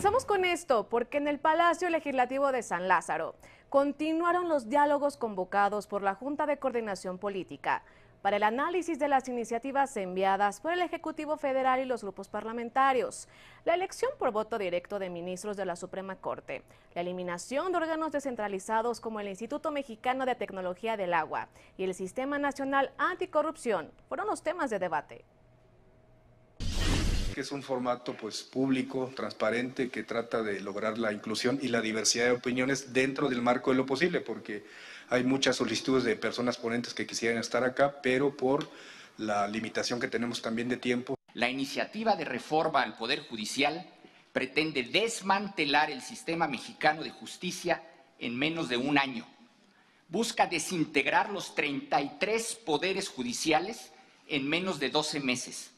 Comenzamos con esto porque en el Palacio Legislativo de San Lázaro continuaron los diálogos convocados por la Junta de Coordinación Política para el análisis de las iniciativas enviadas por el Ejecutivo Federal y los grupos parlamentarios, la elección por voto directo de ministros de la Suprema Corte, la eliminación de órganos descentralizados como el Instituto Mexicano de Tecnología del Agua y el Sistema Nacional Anticorrupción fueron los temas de debate es un formato pues público, transparente, que trata de lograr la inclusión y la diversidad de opiniones dentro del marco de lo posible, porque hay muchas solicitudes de personas ponentes que quisieran estar acá, pero por la limitación que tenemos también de tiempo. La iniciativa de reforma al Poder Judicial pretende desmantelar el sistema mexicano de justicia en menos de un año. Busca desintegrar los 33 poderes judiciales en menos de 12 meses